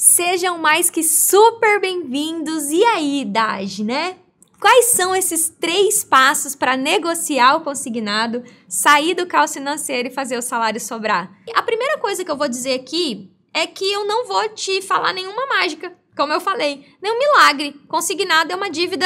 Sejam mais que super bem-vindos! E aí, Dage, né? Quais são esses três passos para negociar o consignado, sair do caos financeiro e fazer o salário sobrar? A primeira coisa que eu vou dizer aqui é que eu não vou te falar nenhuma mágica, como eu falei, nenhum milagre. Consignado é uma dívida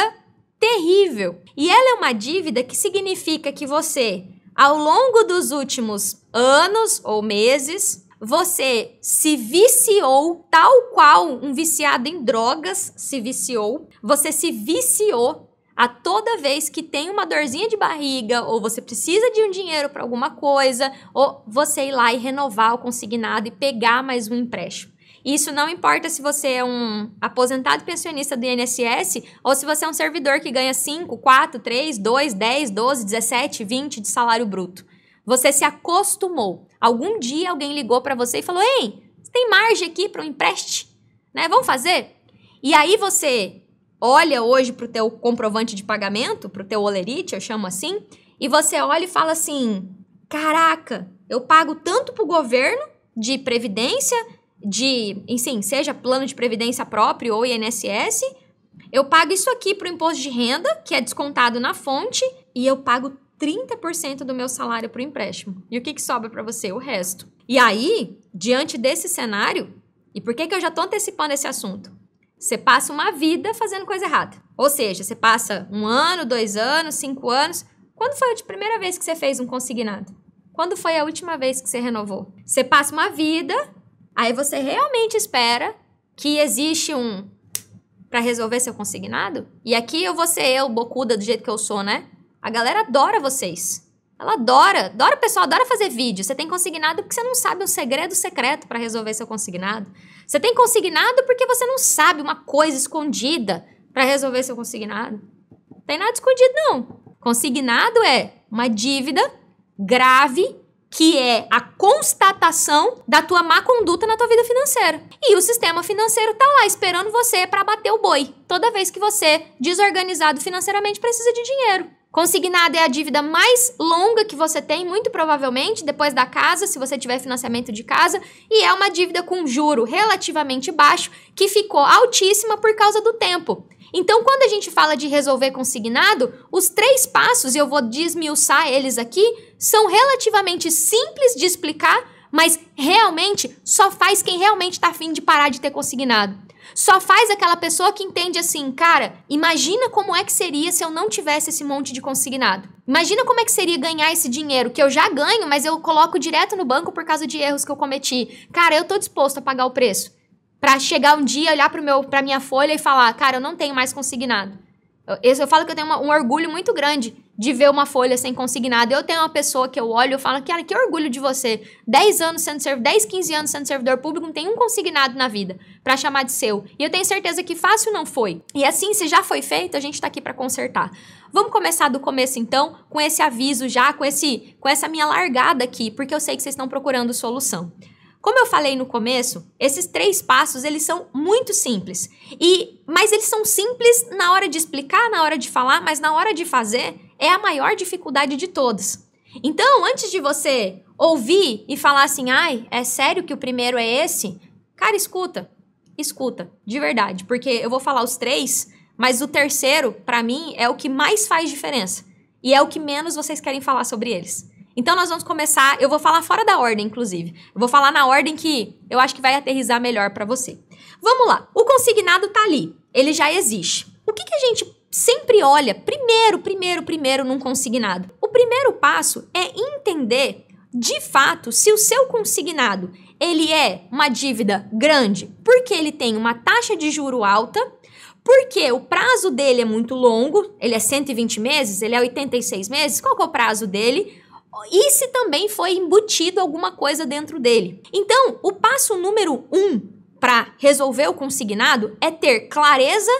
terrível. E ela é uma dívida que significa que você, ao longo dos últimos anos ou meses, você se viciou tal qual um viciado em drogas se viciou, você se viciou a toda vez que tem uma dorzinha de barriga ou você precisa de um dinheiro para alguma coisa, ou você ir lá e renovar o consignado e pegar mais um empréstimo. Isso não importa se você é um aposentado pensionista do INSS ou se você é um servidor que ganha 5, 4, 3, 2, 10, 12, 17, 20 de salário bruto. Você se acostumou. Algum dia alguém ligou para você e falou: "Ei, tem margem aqui para um empréstimo, né? Vamos fazer?" E aí você olha hoje para o teu comprovante de pagamento, para o teu olerite, eu chamo assim, e você olha e fala assim: "Caraca, eu pago tanto para o governo de previdência, de, enfim, seja plano de previdência próprio ou INSS, eu pago isso aqui para o imposto de renda, que é descontado na fonte, e eu pago 30% do meu salário para o empréstimo. E o que, que sobra para você? O resto. E aí, diante desse cenário, e por que, que eu já estou antecipando esse assunto? Você passa uma vida fazendo coisa errada. Ou seja, você passa um ano, dois anos, cinco anos. Quando foi a primeira vez que você fez um consignado? Quando foi a última vez que você renovou? Você passa uma vida, aí você realmente espera que existe um para resolver seu consignado? E aqui eu vou ser eu, bocuda, do jeito que eu sou, né? A galera adora vocês. Ela adora, adora o pessoal, adora fazer vídeo. Você tem consignado porque você não sabe um segredo secreto para resolver seu consignado. Você tem consignado porque você não sabe uma coisa escondida para resolver seu consignado. Não tem nada escondido não. Consignado é uma dívida grave que é a constatação da tua má conduta na tua vida financeira. E o sistema financeiro tá lá esperando você para bater o boi. Toda vez que você, desorganizado financeiramente, precisa de dinheiro. Consignado é a dívida mais longa que você tem, muito provavelmente, depois da casa, se você tiver financiamento de casa, e é uma dívida com juro relativamente baixo, que ficou altíssima por causa do tempo. Então, quando a gente fala de resolver consignado, os três passos, e eu vou desmiuçar eles aqui, são relativamente simples de explicar, mas realmente só faz quem realmente está afim de parar de ter consignado. Só faz aquela pessoa que entende assim, cara, imagina como é que seria se eu não tivesse esse monte de consignado. Imagina como é que seria ganhar esse dinheiro que eu já ganho, mas eu coloco direto no banco por causa de erros que eu cometi. Cara, eu tô disposto a pagar o preço. Para chegar um dia, olhar pro meu, pra minha folha e falar, cara, eu não tenho mais consignado. Eu, eu falo que eu tenho uma, um orgulho muito grande de ver uma folha sem consignado. Eu tenho uma pessoa que eu olho e falo, cara, que orgulho de você. 10 anos sendo servidor, 10, 15 anos sendo servidor público, não tem um consignado na vida para chamar de seu. E eu tenho certeza que fácil não foi. E assim, se já foi feito, a gente tá aqui para consertar. Vamos começar do começo então, com esse aviso já, com esse com essa minha largada aqui, porque eu sei que vocês estão procurando solução. Como eu falei no começo, esses três passos eles são muito simples. E mas eles são simples na hora de explicar, na hora de falar, mas na hora de fazer é a maior dificuldade de todas. Então, antes de você ouvir e falar assim: "Ai, é sério que o primeiro é esse?", cara, escuta. Escuta, de verdade, porque eu vou falar os três, mas o terceiro, para mim, é o que mais faz diferença e é o que menos vocês querem falar sobre eles. Então nós vamos começar, eu vou falar fora da ordem, inclusive. Eu vou falar na ordem que eu acho que vai aterrizar melhor para você. Vamos lá. O consignado tá ali, ele já existe. O que, que a gente sempre olha primeiro, primeiro, primeiro num consignado? O primeiro passo é entender de fato se o seu consignado ele é uma dívida grande, porque ele tem uma taxa de juro alta, porque o prazo dele é muito longo, ele é 120 meses, ele é 86 meses, qual que é o prazo dele? e se também foi embutido alguma coisa dentro dele. Então, o passo número um para resolver o consignado é ter clareza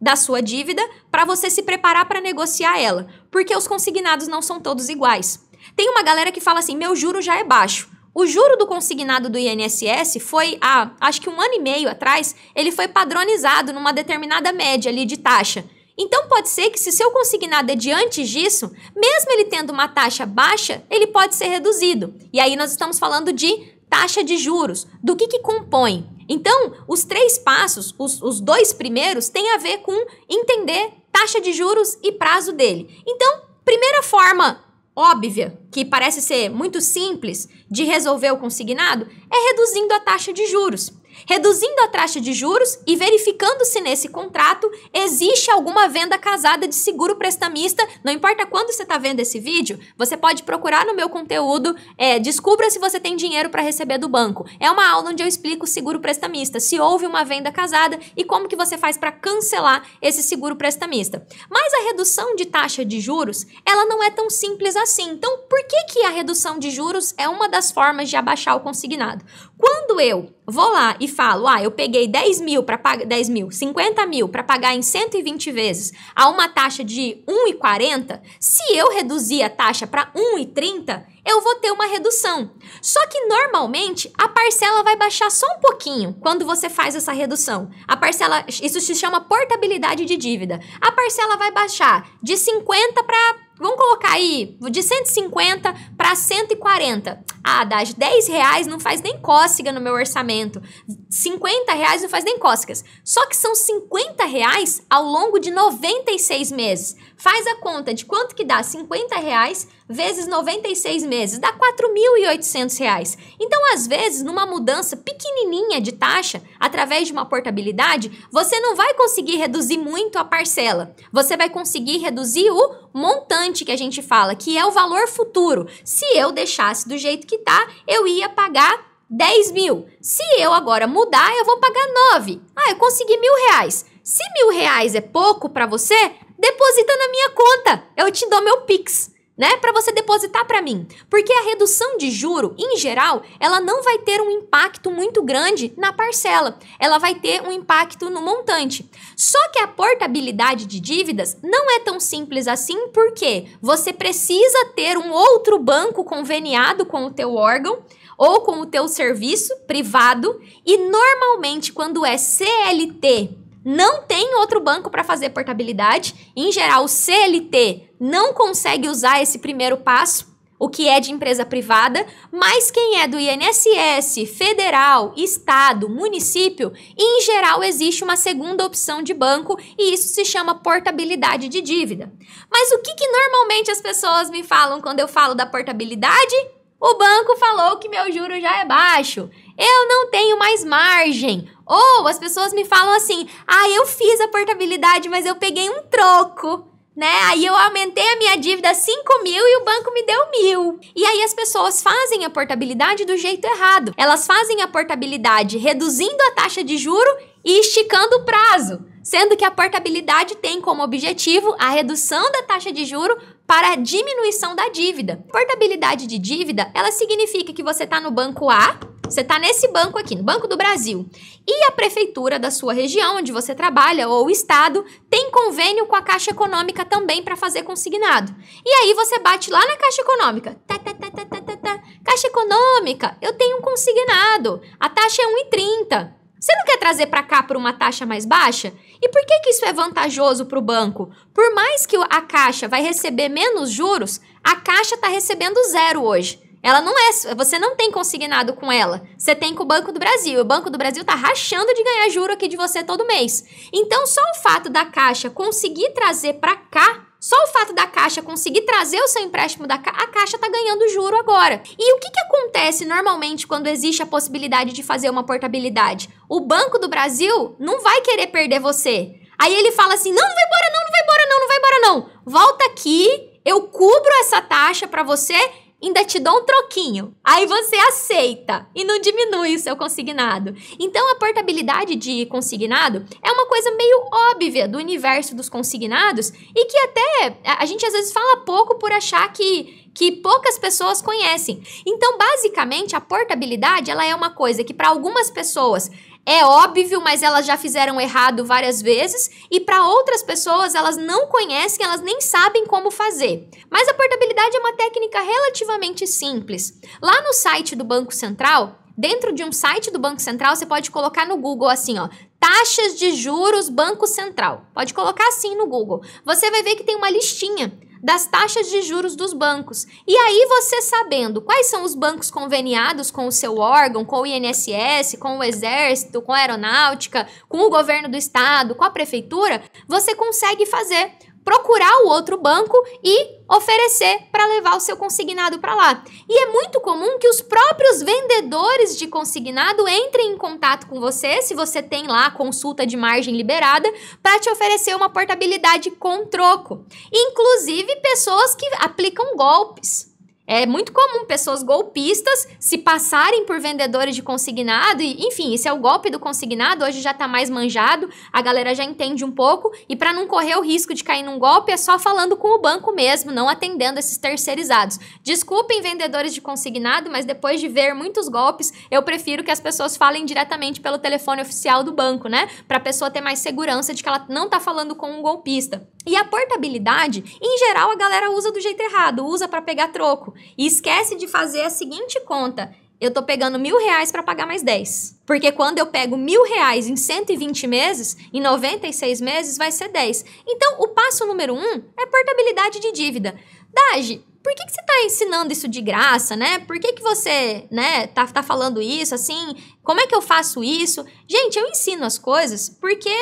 da sua dívida para você se preparar para negociar ela, porque os consignados não são todos iguais. Tem uma galera que fala assim: meu juro já é baixo. O juro do consignado do INSS foi há, acho que um ano e meio atrás, ele foi padronizado numa determinada média ali de taxa. Então pode ser que se seu consignado é diante disso, mesmo ele tendo uma taxa baixa, ele pode ser reduzido. E aí nós estamos falando de taxa de juros, do que, que compõe. Então, os três passos, os, os dois primeiros, têm a ver com entender taxa de juros e prazo dele. Então, primeira forma óbvia, que parece ser muito simples de resolver o consignado, é reduzindo a taxa de juros reduzindo a taxa de juros e verificando se nesse contrato existe alguma venda casada de seguro prestamista. Não importa quando você está vendo esse vídeo, você pode procurar no meu conteúdo, é, descubra se você tem dinheiro para receber do banco. É uma aula onde eu explico o seguro prestamista, se houve uma venda casada e como que você faz para cancelar esse seguro prestamista. Mas a redução de taxa de juros, ela não é tão simples assim. Então, por que que a redução de juros é uma das formas de abaixar o consignado? Quando eu vou lá e falo, ah, eu peguei 10 mil para pagar 10 mil, 50 mil para pagar em 120 vezes a uma taxa de 1,40, se eu reduzir a taxa para 1,30, eu vou ter uma redução. Só que normalmente a parcela vai baixar só um pouquinho quando você faz essa redução. A parcela, isso se chama portabilidade de dívida. A parcela vai baixar de 50 para Vamos colocar aí de 150 comprar 140. Ah, das 10 reais não faz nem cócega no meu orçamento. 50 reais não faz nem cócegas. Só que são 50 reais ao longo de 96 meses. Faz a conta de quanto que dá 50 reais vezes 96 meses, dá 4.800 reais. Então, às vezes, numa mudança pequenininha de taxa, através de uma portabilidade, você não vai conseguir reduzir muito a parcela. Você vai conseguir reduzir o montante que a gente fala, que é o valor futuro. Se se eu deixasse do jeito que tá, eu ia pagar 10 mil. Se eu agora mudar, eu vou pagar 9. Ah, eu consegui mil reais. Se mil reais é pouco para você, deposita na minha conta. Eu te dou meu Pix né, para você depositar para mim. Porque a redução de juro, em geral, ela não vai ter um impacto muito grande na parcela. Ela vai ter um impacto no montante. Só que a portabilidade de dívidas não é tão simples assim, porque você precisa ter um outro banco conveniado com o teu órgão ou com o teu serviço privado e normalmente quando é CLT não tem outro banco para fazer portabilidade. Em geral, CLT não consegue usar esse primeiro passo, o que é de empresa privada, mas quem é do INSS, federal, estado, município, em geral existe uma segunda opção de banco e isso se chama portabilidade de dívida. Mas o que, que normalmente as pessoas me falam quando eu falo da portabilidade? O banco falou que meu juro já é baixo, eu não tenho mais margem. Ou as pessoas me falam assim: ah, eu fiz a portabilidade, mas eu peguei um troco né? Aí eu aumentei a minha dívida 5 mil e o banco me deu mil. E aí as pessoas fazem a portabilidade do jeito errado. Elas fazem a portabilidade reduzindo a taxa de juro e esticando o prazo. Sendo que a portabilidade tem como objetivo a redução da taxa de juro para a diminuição da dívida. Portabilidade de dívida, ela significa que você está no banco A, você está nesse banco aqui, no Banco do Brasil. E a prefeitura da sua região, onde você trabalha, ou o estado, tem convênio com a Caixa Econômica também para fazer consignado. E aí você bate lá na Caixa Econômica. Tá, tá, tá, tá, tá, tá, tá. Caixa Econômica, eu tenho um consignado. A taxa é 1,30. Você não quer trazer para cá por uma taxa mais baixa? E por que, que isso é vantajoso para o banco? Por mais que a Caixa vai receber menos juros, a Caixa está recebendo zero hoje. Ela não é, você não tem consignado com ela. Você tem com o Banco do Brasil. O Banco do Brasil tá rachando de ganhar juro aqui de você todo mês. Então, só o fato da Caixa conseguir trazer para cá só o fato da Caixa conseguir trazer o seu empréstimo da Caixa, a Caixa tá ganhando juro agora. E o que, que acontece normalmente quando existe a possibilidade de fazer uma portabilidade? O Banco do Brasil não vai querer perder você. Aí ele fala assim: não, não vai embora, não, não vai embora, não, não vai embora, não. Volta aqui, eu cubro essa taxa para você ainda te dou um troquinho. Aí você aceita e não diminui o seu consignado. Então a portabilidade de consignado é uma coisa meio óbvia do universo dos consignados e que até a gente às vezes fala pouco por achar que que poucas pessoas conhecem. Então, basicamente, a portabilidade, ela é uma coisa que para algumas pessoas é óbvio, mas elas já fizeram errado várias vezes, e para outras pessoas elas não conhecem, elas nem sabem como fazer. Mas a portabilidade é uma técnica relativamente simples. Lá no site do Banco Central, dentro de um site do Banco Central, você pode colocar no Google assim, ó, taxas de juros Banco Central. Pode colocar assim no Google. Você vai ver que tem uma listinha das taxas de juros dos bancos. E aí você sabendo quais são os bancos conveniados com o seu órgão, com o INSS, com o Exército, com a Aeronáutica, com o governo do estado, com a prefeitura, você consegue fazer procurar o outro banco e oferecer para levar o seu consignado para lá. E é muito comum que os próprios vendedores de consignado entrem em contato com você, se você tem lá consulta de margem liberada, para te oferecer uma portabilidade com troco. Inclusive pessoas que aplicam golpes. É muito comum pessoas golpistas se passarem por vendedores de consignado e, enfim, esse é o golpe do consignado, hoje já tá mais manjado, a galera já entende um pouco e para não correr o risco de cair num golpe é só falando com o banco mesmo, não atendendo esses terceirizados. Desculpem vendedores de consignado, mas depois de ver muitos golpes, eu prefiro que as pessoas falem diretamente pelo telefone oficial do banco, né? Para a pessoa ter mais segurança de que ela não tá falando com um golpista. E a portabilidade, em geral, a galera usa do jeito errado, usa para pegar troco e esquece de fazer a seguinte conta: eu tô pegando mil reais para pagar mais 10. Porque quando eu pego mil reais em 120 meses, em 96 meses vai ser 10. Então, o passo número um é portabilidade de dívida. Dage, por que, que você está ensinando isso de graça, né? Por que, que você, né, tá, tá falando isso assim? Como é que eu faço isso? Gente, eu ensino as coisas porque,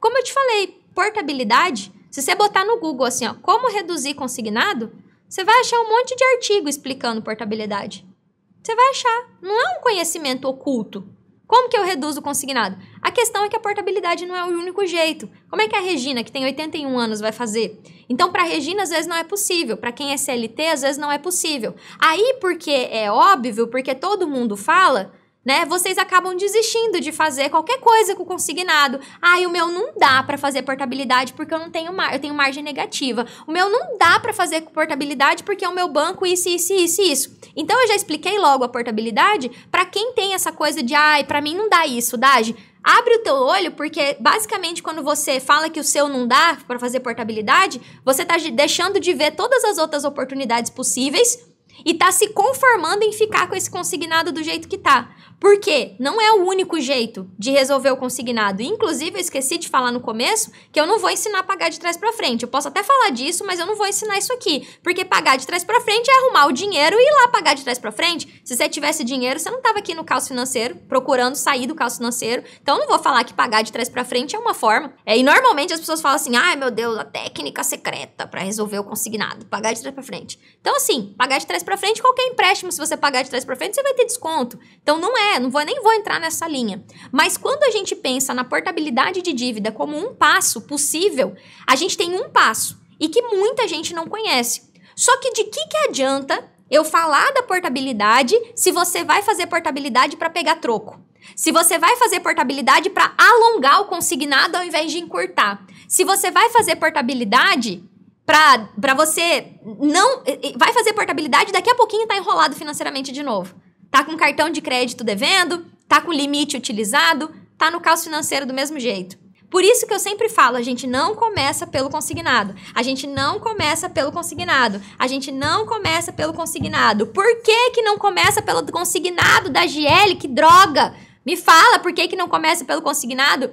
como eu te falei, portabilidade se você botar no Google assim, ó, como reduzir consignado, você vai achar um monte de artigo explicando portabilidade. Você vai achar. Não é um conhecimento oculto. Como que eu reduzo o consignado? A questão é que a portabilidade não é o único jeito. Como é que a Regina, que tem 81 anos, vai fazer? Então, para a Regina, às vezes não é possível. Para quem é CLT, às vezes não é possível. Aí, porque é óbvio, porque todo mundo fala, né? Vocês acabam desistindo de fazer qualquer coisa com o consignado. Ah, o meu não dá para fazer portabilidade porque eu não tenho mar, eu tenho margem negativa. O meu não dá para fazer portabilidade porque é o meu banco isso isso isso isso. Então eu já expliquei logo a portabilidade para quem tem essa coisa de ai, para mim não dá isso, Dage. Abre o teu olho porque basicamente quando você fala que o seu não dá para fazer portabilidade, você está deixando de ver todas as outras oportunidades possíveis e tá se conformando em ficar com esse consignado do jeito que tá. Porque não é o único jeito de resolver o consignado. Inclusive, eu esqueci de falar no começo que eu não vou ensinar a pagar de trás para frente. Eu posso até falar disso, mas eu não vou ensinar isso aqui, porque pagar de trás para frente é arrumar o dinheiro e ir lá pagar de trás para frente. Se você tivesse dinheiro, você não tava aqui no caos financeiro procurando sair do caos financeiro. Então, eu não vou falar que pagar de trás para frente é uma forma. É, e normalmente as pessoas falam assim: "Ai, meu Deus, a técnica secreta para resolver o consignado, pagar de trás para frente". Então, assim, pagar de trás para frente qualquer empréstimo, se você pagar de trás para frente, você vai ter desconto. Então, não é é, não vou nem vou entrar nessa linha. Mas quando a gente pensa na portabilidade de dívida como um passo possível, a gente tem um passo e que muita gente não conhece. Só que de que que adianta eu falar da portabilidade se você vai fazer portabilidade para pegar troco? Se você vai fazer portabilidade para alongar o consignado ao invés de encurtar? Se você vai fazer portabilidade para você não. Vai fazer portabilidade, daqui a pouquinho está enrolado financeiramente de novo. Tá com cartão de crédito devendo, tá com limite utilizado, tá no caos financeiro do mesmo jeito. Por isso que eu sempre falo, a gente não começa pelo consignado. A gente não começa pelo consignado. A gente não começa pelo consignado. Por que que não começa pelo consignado da GL? Que droga! Me fala por que que não começa pelo consignado?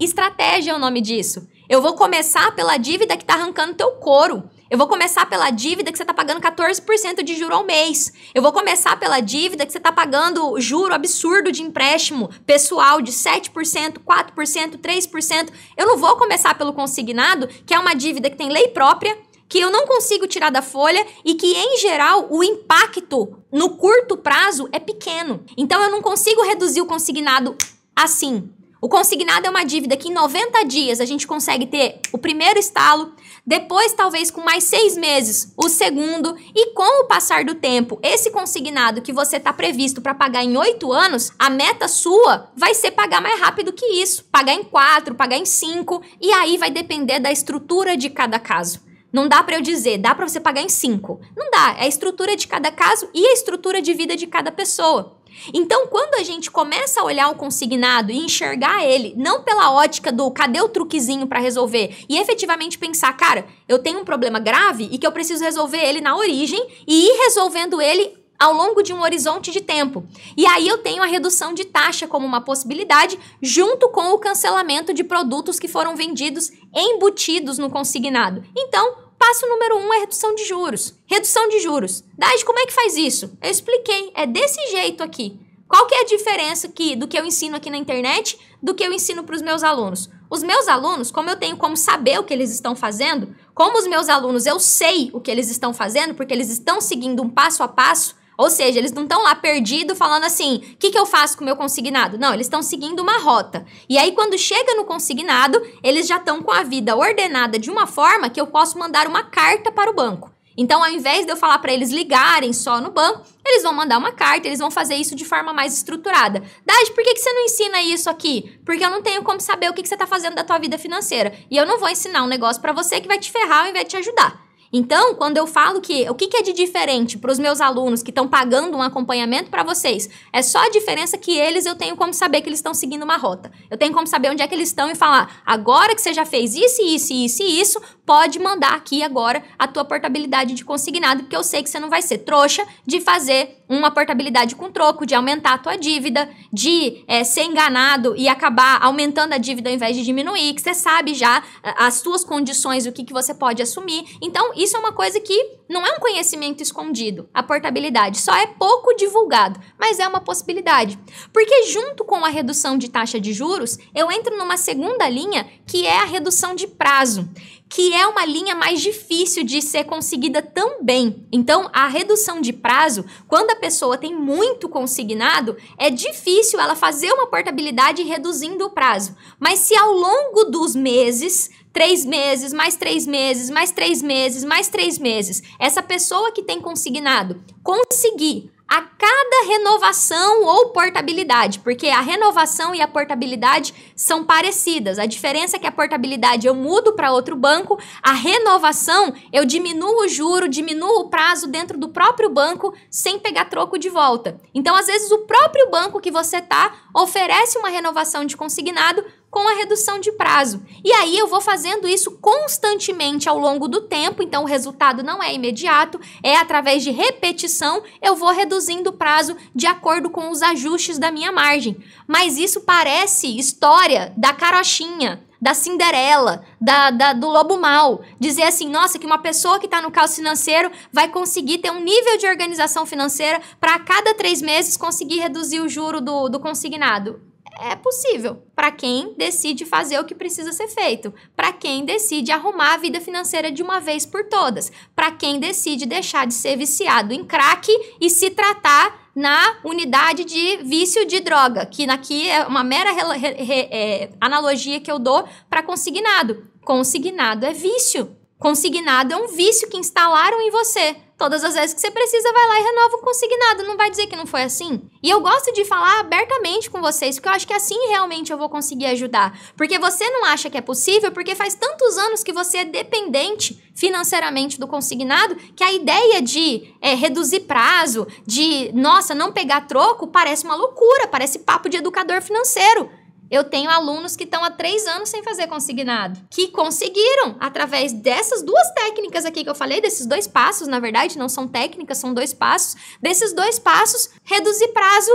Estratégia é o nome disso. Eu vou começar pela dívida que tá arrancando teu couro. Eu vou começar pela dívida que você está pagando 14% de juro ao mês. Eu vou começar pela dívida que você está pagando juro absurdo de empréstimo pessoal de 7%, 4%, 3%. Eu não vou começar pelo consignado, que é uma dívida que tem lei própria, que eu não consigo tirar da folha e que, em geral, o impacto no curto prazo é pequeno. Então, eu não consigo reduzir o consignado assim. O consignado é uma dívida que em 90 dias a gente consegue ter o primeiro estalo, depois talvez com mais seis meses o segundo e com o passar do tempo esse consignado que você está previsto para pagar em oito anos a meta sua vai ser pagar mais rápido que isso pagar em quatro pagar em cinco e aí vai depender da estrutura de cada caso não dá para eu dizer, dá para você pagar em cinco. Não dá, é a estrutura de cada caso e a estrutura de vida de cada pessoa. Então, quando a gente começa a olhar o consignado e enxergar ele, não pela ótica do cadê o truquezinho para resolver, e efetivamente pensar, cara, eu tenho um problema grave e que eu preciso resolver ele na origem e ir resolvendo ele ao longo de um horizonte de tempo. E aí eu tenho a redução de taxa como uma possibilidade, junto com o cancelamento de produtos que foram vendidos embutidos no consignado. Então, passo número um é redução de juros. Redução de juros. Dade, como é que faz isso? Eu expliquei, é desse jeito aqui. Qual que é a diferença aqui do que eu ensino aqui na internet do que eu ensino para os meus alunos? Os meus alunos, como eu tenho como saber o que eles estão fazendo, como os meus alunos eu sei o que eles estão fazendo, porque eles estão seguindo um passo a passo, ou seja, eles não estão lá perdido falando assim, o que, que eu faço com o meu consignado? Não, eles estão seguindo uma rota. E aí, quando chega no consignado, eles já estão com a vida ordenada de uma forma que eu posso mandar uma carta para o banco. Então, ao invés de eu falar para eles ligarem só no banco, eles vão mandar uma carta, eles vão fazer isso de forma mais estruturada. Dade, por que, que você não ensina isso aqui? Porque eu não tenho como saber o que, que você está fazendo da tua vida financeira. E eu não vou ensinar um negócio para você que vai te ferrar ao invés de te ajudar. Então, quando eu falo que o que, que é de diferente para os meus alunos que estão pagando um acompanhamento para vocês, é só a diferença que eles eu tenho como saber que eles estão seguindo uma rota. Eu tenho como saber onde é que eles estão e falar: agora que você já fez isso, isso, isso e isso, pode mandar aqui agora a tua portabilidade de consignado, porque eu sei que você não vai ser trouxa de fazer uma portabilidade com troco, de aumentar a tua dívida, de é, ser enganado e acabar aumentando a dívida ao invés de diminuir, que você sabe já eh, as suas condições, o que, que você pode assumir. Então, isso isso é uma coisa que não é um conhecimento escondido, a portabilidade. Só é pouco divulgado, mas é uma possibilidade. Porque, junto com a redução de taxa de juros, eu entro numa segunda linha que é a redução de prazo que é uma linha mais difícil de ser conseguida também. Então, a redução de prazo, quando a pessoa tem muito consignado, é difícil ela fazer uma portabilidade reduzindo o prazo. Mas se ao longo dos meses três meses, mais três meses, mais três meses, mais três meses. Essa pessoa que tem consignado conseguir a cada renovação ou portabilidade, porque a renovação e a portabilidade são parecidas. A diferença é que a portabilidade eu mudo para outro banco, a renovação eu diminuo o juro, diminuo o prazo dentro do próprio banco sem pegar troco de volta. Então, às vezes o próprio banco que você tá oferece uma renovação de consignado com a redução de prazo. E aí eu vou fazendo isso constantemente ao longo do tempo, então o resultado não é imediato, é através de repetição eu vou reduzindo o prazo de acordo com os ajustes da minha margem. Mas isso parece história da carochinha, da Cinderela, da, da, do Lobo Mal. Dizer assim, nossa, que uma pessoa que está no caos financeiro vai conseguir ter um nível de organização financeira para cada três meses conseguir reduzir o juro do, do consignado é possível para quem decide fazer o que precisa ser feito, para quem decide arrumar a vida financeira de uma vez por todas, para quem decide deixar de ser viciado em crack e se tratar na unidade de vício de droga, que aqui é uma mera re, re, é, analogia que eu dou para consignado. Consignado é vício. Consignado é um vício que instalaram em você. Todas as vezes que você precisa, vai lá e renova o consignado. Não vai dizer que não foi assim? E eu gosto de falar abertamente com vocês, porque eu acho que assim realmente eu vou conseguir ajudar. Porque você não acha que é possível, porque faz tantos anos que você é dependente financeiramente do consignado, que a ideia de é, reduzir prazo, de, nossa, não pegar troco, parece uma loucura, parece papo de educador financeiro. Eu tenho alunos que estão há três anos sem fazer consignado, que conseguiram através dessas duas técnicas aqui que eu falei, desses dois passos, na verdade, não são técnicas, são dois passos, desses dois passos, reduzir prazo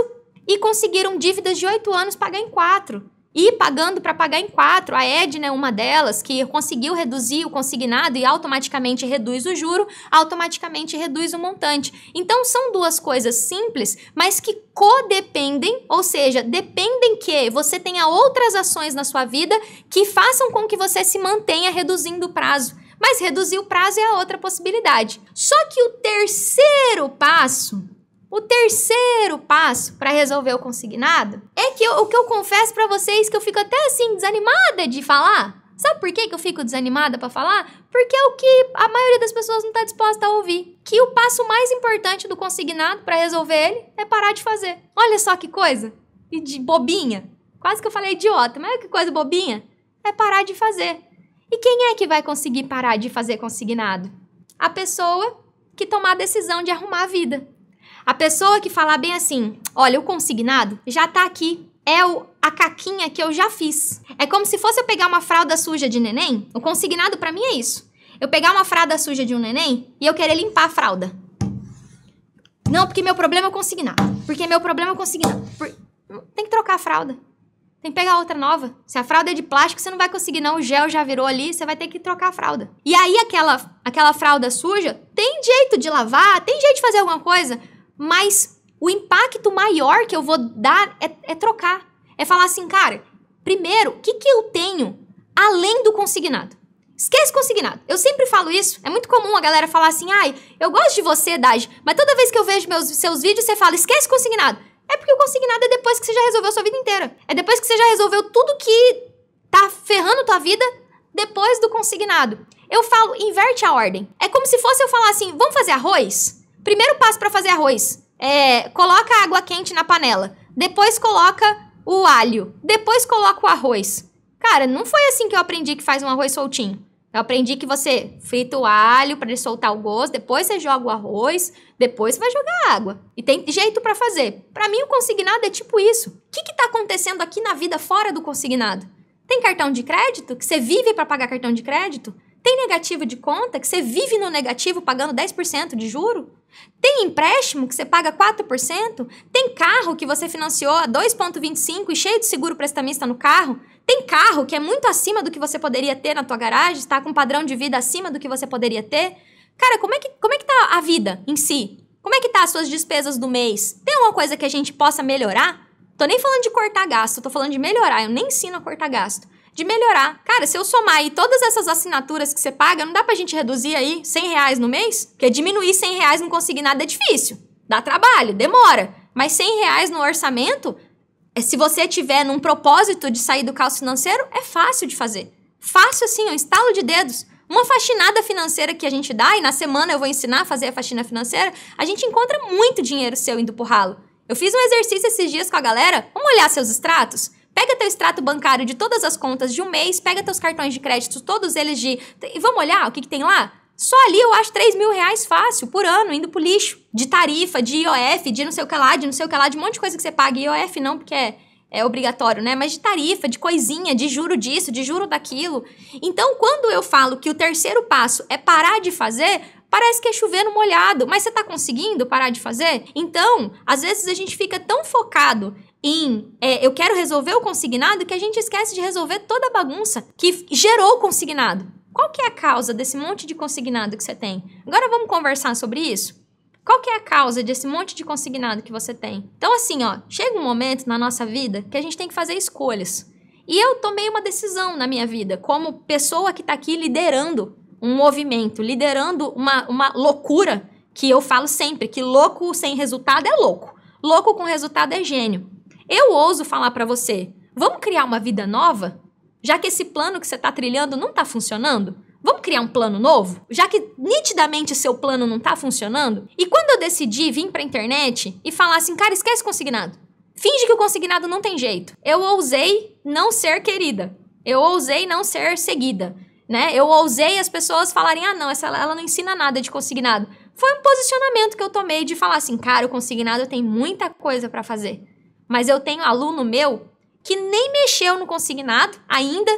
e conseguiram dívidas de oito anos pagar em quatro e pagando para pagar em quatro. A Edna é uma delas que conseguiu reduzir o consignado e automaticamente reduz o juro, automaticamente reduz o montante. Então são duas coisas simples, mas que codependem, ou seja, dependem que você tenha outras ações na sua vida que façam com que você se mantenha reduzindo o prazo. Mas reduzir o prazo é a outra possibilidade. Só que o terceiro passo o terceiro passo para resolver o consignado é que eu, o que eu confesso para vocês que eu fico até assim desanimada de falar. Sabe por que, que eu fico desanimada para falar? Porque é o que a maioria das pessoas não está disposta a ouvir. Que o passo mais importante do consignado para resolver ele é parar de fazer. Olha só que coisa! E de bobinha. Quase que eu falei idiota, mas que coisa bobinha. É parar de fazer. E quem é que vai conseguir parar de fazer consignado? A pessoa que tomar a decisão de arrumar a vida. A pessoa que falar bem assim, olha, o consignado já tá aqui, é o, a caquinha que eu já fiz. É como se fosse eu pegar uma fralda suja de neném, o consignado para mim é isso. Eu pegar uma fralda suja de um neném e eu querer limpar a fralda. Não, porque meu problema é o consignado. Porque meu problema é o consignado. Por... Tem que trocar a fralda. Tem que pegar outra nova. Se a fralda é de plástico, você não vai conseguir não. O gel já virou ali, você vai ter que trocar a fralda. E aí aquela, aquela fralda suja, tem jeito de lavar, tem jeito de fazer alguma coisa. Mas o impacto maior que eu vou dar é, é trocar. É falar assim, cara, primeiro, o que, que eu tenho além do consignado? Esquece consignado. Eu sempre falo isso. É muito comum a galera falar assim: ai, eu gosto de você, Daj, mas toda vez que eu vejo meus, seus vídeos, você fala: esquece consignado. É porque o consignado é depois que você já resolveu sua vida inteira. É depois que você já resolveu tudo que tá ferrando tua vida depois do consignado. Eu falo, inverte a ordem. É como se fosse eu falar assim: vamos fazer arroz? Primeiro passo para fazer arroz é coloca água quente na panela. Depois coloca o alho. Depois coloca o arroz. Cara, não foi assim que eu aprendi que faz um arroz soltinho. Eu aprendi que você frita o alho para ele soltar o gosto, depois você joga o arroz, depois você vai jogar a água. E tem jeito para fazer. Para mim, o consignado é tipo isso. O que está acontecendo aqui na vida fora do consignado? Tem cartão de crédito? Que você vive para pagar cartão de crédito? Tem negativo de conta que você vive no negativo pagando 10% de juro? Tem empréstimo que você paga 4%? Tem carro que você financiou a 2,25% e cheio de seguro prestamista no carro? Tem carro que é muito acima do que você poderia ter na tua garagem, está com um padrão de vida acima do que você poderia ter? Cara, como é que, como é que tá a vida em si? Como é que tá as suas despesas do mês? Tem alguma coisa que a gente possa melhorar? Tô nem falando de cortar gasto, tô falando de melhorar. Eu nem ensino a cortar gasto de melhorar. Cara, se eu somar aí todas essas assinaturas que você paga, não dá pra gente reduzir aí 100 reais no mês? Porque diminuir 100 reais não conseguir nada é difícil. Dá trabalho, demora. Mas 100 reais no orçamento, é, se você tiver num propósito de sair do caos financeiro, é fácil de fazer. Fácil assim, um estalo de dedos. Uma faxinada financeira que a gente dá, e na semana eu vou ensinar a fazer a faxina financeira, a gente encontra muito dinheiro seu indo pro ralo. Eu fiz um exercício esses dias com a galera, vamos olhar seus extratos? Pega teu extrato bancário de todas as contas de um mês, pega teus cartões de crédito, todos eles de. E vamos olhar o que, que tem lá? Só ali eu acho 3 mil reais fácil por ano, indo pro lixo. De tarifa, de IOF, de não sei o que lá, de não sei o que lá, de um monte de coisa que você paga. IOF não, porque é, é obrigatório, né? Mas de tarifa, de coisinha, de juro disso, de juro daquilo. Então, quando eu falo que o terceiro passo é parar de fazer, Parece que é chovendo no molhado, mas você está conseguindo parar de fazer? Então, às vezes a gente fica tão focado em é, eu quero resolver o consignado que a gente esquece de resolver toda a bagunça que gerou o consignado. Qual que é a causa desse monte de consignado que você tem? Agora vamos conversar sobre isso? Qual que é a causa desse monte de consignado que você tem? Então assim, ó, chega um momento na nossa vida que a gente tem que fazer escolhas. E eu tomei uma decisão na minha vida, como pessoa que está aqui liderando um movimento, liderando uma, uma loucura que eu falo sempre, que louco sem resultado é louco. Louco com resultado é gênio. Eu ouso falar para você, vamos criar uma vida nova? Já que esse plano que você está trilhando não está funcionando? Vamos criar um plano novo? Já que nitidamente seu plano não está funcionando? E quando eu decidi vir para a internet e falar assim, cara, esquece consignado. Finge que o consignado não tem jeito. Eu ousei não ser querida. Eu ousei não ser seguida né? Eu ousei as pessoas falarem: ah, não, essa, ela não ensina nada de consignado. Foi um posicionamento que eu tomei de falar assim: cara, o consignado tem muita coisa para fazer. Mas eu tenho aluno meu que nem mexeu no consignado ainda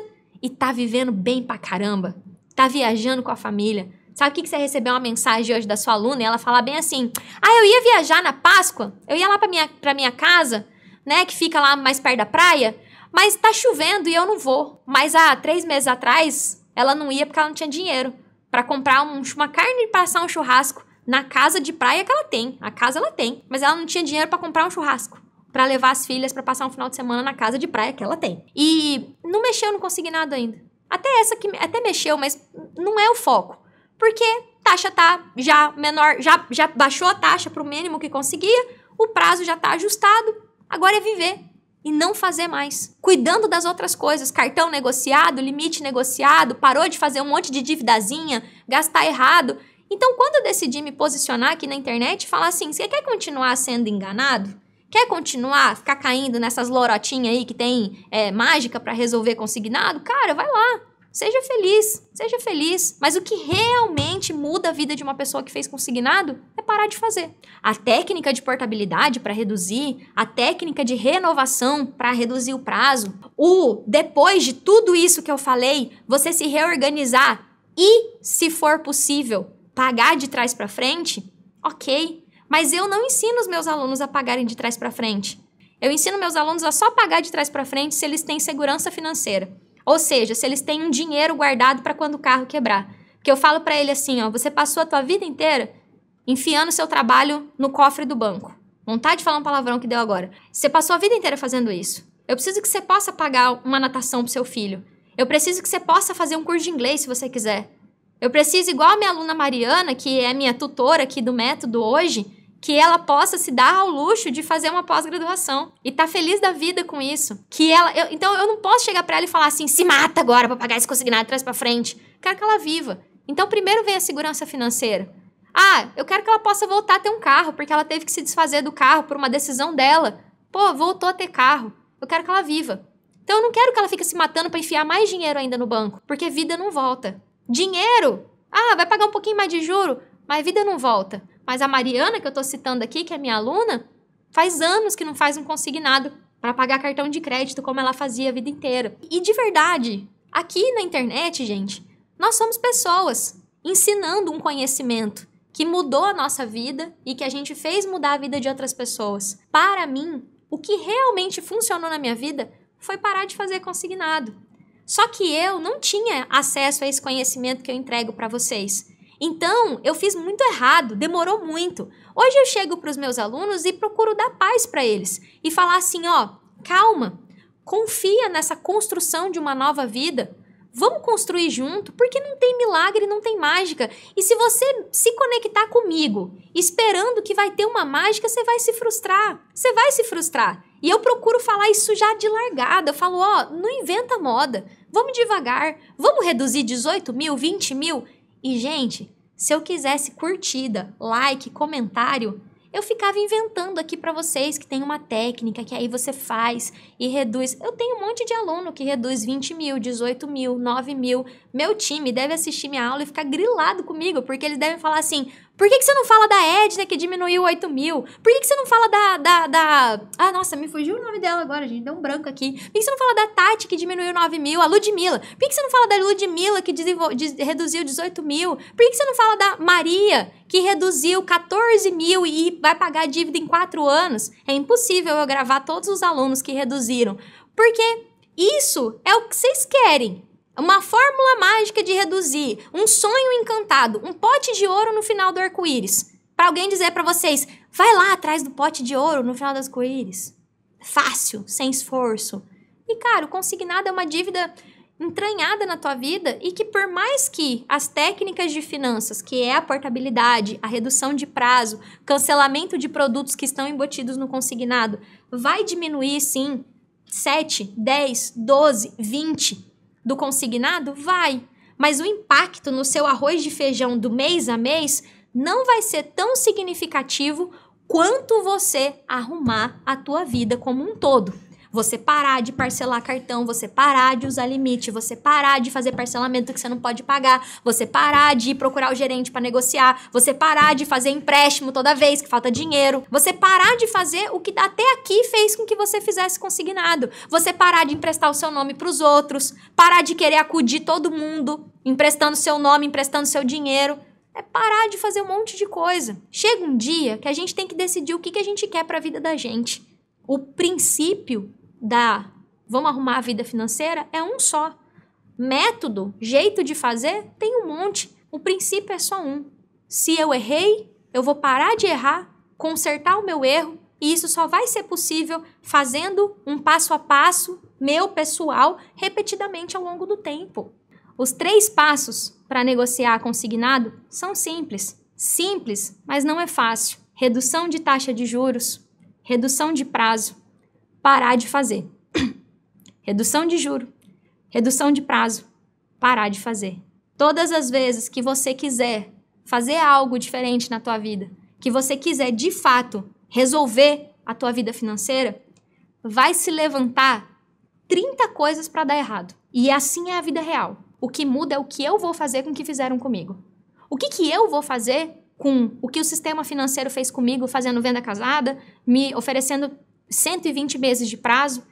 e tá vivendo bem pra caramba. Tá viajando com a família. Sabe o que, que você recebeu uma mensagem hoje da sua aluna e ela fala bem assim: ah, eu ia viajar na Páscoa, eu ia lá pra minha, pra minha casa, né, que fica lá mais perto da praia, mas tá chovendo e eu não vou. Mas há três meses atrás, ela não ia porque ela não tinha dinheiro para comprar um, uma carne e passar um churrasco na casa de praia que ela tem. A casa ela tem, mas ela não tinha dinheiro para comprar um churrasco para levar as filhas para passar um final de semana na casa de praia que ela tem. E não mexeu não consegui nada ainda. Até essa que até mexeu, mas não é o foco. Porque taxa tá já menor, já já baixou a taxa para o mínimo que conseguia, o prazo já tá ajustado, agora é viver e não fazer mais. Cuidando das outras coisas, cartão negociado, limite negociado, parou de fazer um monte de dívidazinha, gastar errado. Então, quando eu decidi me posicionar aqui na internet, falar assim: você quer continuar sendo enganado? Quer continuar ficar caindo nessas lorotinhas aí que tem é, mágica para resolver consignado? Cara, vai lá. Seja feliz, seja feliz. Mas o que realmente muda a vida de uma pessoa que fez consignado é parar de fazer. A técnica de portabilidade para reduzir, a técnica de renovação para reduzir o prazo, o depois de tudo isso que eu falei, você se reorganizar e, se for possível, pagar de trás para frente, ok. Mas eu não ensino os meus alunos a pagarem de trás para frente. Eu ensino meus alunos a só pagar de trás para frente se eles têm segurança financeira. Ou seja, se eles têm um dinheiro guardado para quando o carro quebrar. Porque eu falo para ele assim, ó, você passou a tua vida inteira enfiando seu trabalho no cofre do banco. Vontade tá de falar um palavrão que deu agora. Você passou a vida inteira fazendo isso. Eu preciso que você possa pagar uma natação pro seu filho. Eu preciso que você possa fazer um curso de inglês se você quiser. Eu preciso, igual a minha aluna Mariana, que é minha tutora aqui do método hoje, que ela possa se dar ao luxo de fazer uma pós-graduação e tá feliz da vida com isso. Que ela, eu, então eu não posso chegar para ela e falar assim: "Se mata agora para pagar esse consignado traz para frente". Eu quero que ela viva. Então primeiro vem a segurança financeira. Ah, eu quero que ela possa voltar a ter um carro, porque ela teve que se desfazer do carro por uma decisão dela. Pô, voltou a ter carro. Eu quero que ela viva. Então eu não quero que ela fique se matando para enfiar mais dinheiro ainda no banco, porque vida não volta. Dinheiro? Ah, vai pagar um pouquinho mais de juro, mas vida não volta. Mas a Mariana, que eu estou citando aqui, que é minha aluna, faz anos que não faz um consignado para pagar cartão de crédito como ela fazia a vida inteira. E de verdade, aqui na internet, gente, nós somos pessoas ensinando um conhecimento que mudou a nossa vida e que a gente fez mudar a vida de outras pessoas. Para mim, o que realmente funcionou na minha vida foi parar de fazer consignado. Só que eu não tinha acesso a esse conhecimento que eu entrego para vocês. Então, eu fiz muito errado, demorou muito. Hoje eu chego para os meus alunos e procuro dar paz para eles e falar assim: ó, calma, confia nessa construção de uma nova vida. Vamos construir junto, porque não tem milagre, não tem mágica. E se você se conectar comigo, esperando que vai ter uma mágica, você vai se frustrar. Você vai se frustrar. E eu procuro falar isso já de largada. Eu falo, ó, oh, não inventa moda. Vamos devagar. Vamos reduzir 18 mil, 20 mil. E, gente, se eu quisesse curtida, like, comentário, eu ficava inventando aqui para vocês que tem uma técnica que aí você faz e reduz. Eu tenho um monte de aluno que reduz 20 mil, 18 mil, 9 mil. Meu time deve assistir minha aula e ficar grilado comigo, porque eles devem falar assim: por que, que você não fala da Edna que diminuiu 8 mil? Por que, que você não fala da, da, da, Ah, nossa, me fugiu o nome dela agora, gente. Deu um branco aqui. Por que, que você não fala da Tati que diminuiu 9 mil? A Ludmilla. Por que, que você não fala da Ludmilla que desenvol... reduziu 18 mil? Por que, que você não fala da Maria que reduziu 14 mil e vai pagar a dívida em 4 anos? É impossível eu gravar todos os alunos que reduziram. Porque isso é o que vocês querem. Uma fórmula mágica de reduzir, um sonho encantado, um pote de ouro no final do arco-íris. Para alguém dizer para vocês, vai lá atrás do pote de ouro no final do arco-íris. Fácil, sem esforço. E cara, o consignado é uma dívida entranhada na tua vida e que por mais que as técnicas de finanças, que é a portabilidade, a redução de prazo, cancelamento de produtos que estão embutidos no consignado, vai diminuir sim 7, 10, 12, 20 do consignado? Vai. Mas o impacto no seu arroz de feijão do mês a mês não vai ser tão significativo quanto você arrumar a tua vida como um todo. Você parar de parcelar cartão, você parar de usar limite, você parar de fazer parcelamento que você não pode pagar, você parar de procurar o gerente para negociar, você parar de fazer empréstimo toda vez que falta dinheiro, você parar de fazer o que até aqui fez com que você fizesse consignado, você parar de emprestar o seu nome para os outros, parar de querer acudir todo mundo emprestando seu nome, emprestando seu dinheiro. É parar de fazer um monte de coisa. Chega um dia que a gente tem que decidir o que, que a gente quer para a vida da gente. O princípio da vamos arrumar a vida financeira é um só. Método, jeito de fazer, tem um monte. O princípio é só um. Se eu errei, eu vou parar de errar, consertar o meu erro, e isso só vai ser possível fazendo um passo a passo meu pessoal repetidamente ao longo do tempo. Os três passos para negociar consignado são simples. Simples, mas não é fácil. Redução de taxa de juros, redução de prazo, parar de fazer. redução de juro, redução de prazo, parar de fazer. Todas as vezes que você quiser fazer algo diferente na tua vida, que você quiser de fato resolver a tua vida financeira, vai se levantar 30 coisas para dar errado. E assim é a vida real. O que muda é o que eu vou fazer com o que fizeram comigo. O que, que eu vou fazer com o que o sistema financeiro fez comigo, fazendo venda casada, me oferecendo 120 meses de prazo,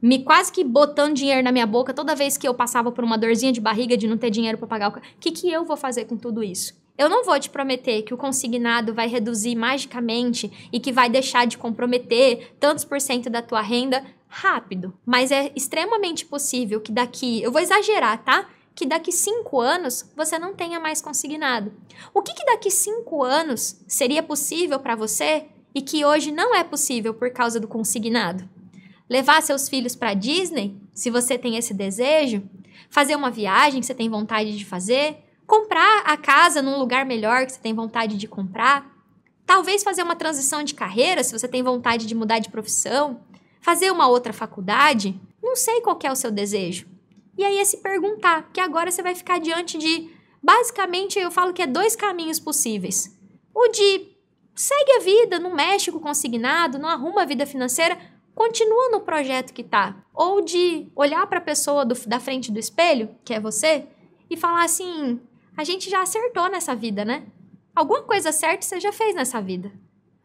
me quase que botando dinheiro na minha boca toda vez que eu passava por uma dorzinha de barriga de não ter dinheiro para pagar o carro. que, que eu vou fazer com tudo isso? Eu não vou te prometer que o consignado vai reduzir magicamente e que vai deixar de comprometer tantos por cento da tua renda rápido, mas é extremamente possível que daqui, eu vou exagerar, tá? Que daqui cinco anos você não tenha mais consignado. O que, que daqui cinco anos seria possível para você e que hoje não é possível por causa do consignado? Levar seus filhos para Disney, se você tem esse desejo? Fazer uma viagem que você tem vontade de fazer? Comprar a casa num lugar melhor que você tem vontade de comprar? Talvez fazer uma transição de carreira, se você tem vontade de mudar de profissão? Fazer uma outra faculdade? Não sei qual é o seu desejo. E aí é se perguntar, que agora você vai ficar diante de. Basicamente, eu falo que é dois caminhos possíveis. O de segue a vida, não mexe com o consignado, não arruma a vida financeira, continua no projeto que tá. Ou de olhar para a pessoa do, da frente do espelho, que é você, e falar assim: a gente já acertou nessa vida, né? Alguma coisa certa você já fez nessa vida.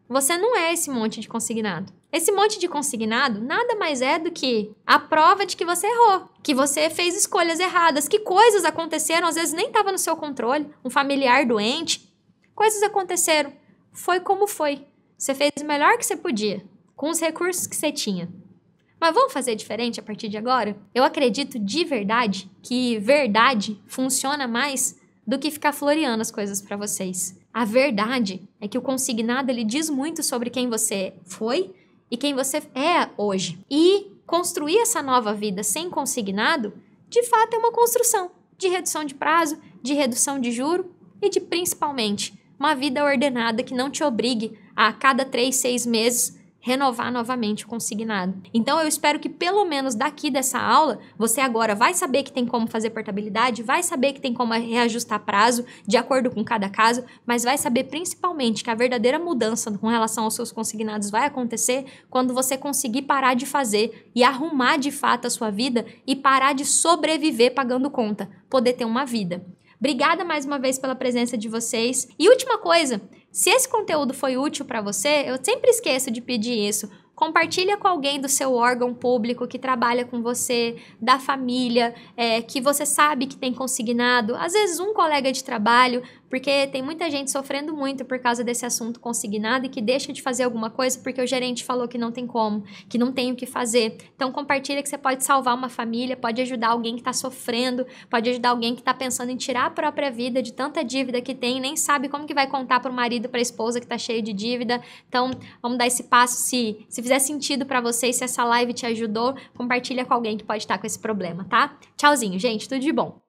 Você não é esse monte de consignado. Esse monte de consignado nada mais é do que a prova de que você errou, que você fez escolhas erradas, que coisas aconteceram, às vezes nem estava no seu controle, um familiar doente, coisas aconteceram foi como foi. Você fez o melhor que você podia, com os recursos que você tinha. Mas vamos fazer diferente a partir de agora? Eu acredito de verdade que verdade funciona mais do que ficar floreando as coisas para vocês. A verdade é que o consignado ele diz muito sobre quem você foi e quem você é hoje. E construir essa nova vida sem consignado, de fato é uma construção de redução de prazo, de redução de juro e de principalmente uma vida ordenada que não te obrigue a, a cada três, seis meses renovar novamente o consignado. Então eu espero que pelo menos daqui dessa aula, você agora vai saber que tem como fazer portabilidade, vai saber que tem como reajustar prazo de acordo com cada caso, mas vai saber principalmente que a verdadeira mudança com relação aos seus consignados vai acontecer quando você conseguir parar de fazer e arrumar de fato a sua vida e parar de sobreviver pagando conta, poder ter uma vida. Obrigada mais uma vez pela presença de vocês. E última coisa, se esse conteúdo foi útil para você, eu sempre esqueço de pedir isso. Compartilha com alguém do seu órgão público que trabalha com você, da família, é, que você sabe que tem consignado, às vezes um colega de trabalho, porque tem muita gente sofrendo muito por causa desse assunto consignado e que deixa de fazer alguma coisa porque o gerente falou que não tem como, que não tem o que fazer. Então compartilha que você pode salvar uma família, pode ajudar alguém que está sofrendo, pode ajudar alguém que está pensando em tirar a própria vida de tanta dívida que tem, nem sabe como que vai contar para o marido, para a esposa que está cheio de dívida. Então vamos dar esse passo. Se, se fizer sentido para você, se essa live te ajudou, compartilha com alguém que pode estar tá com esse problema, tá? Tchauzinho, gente, tudo de bom.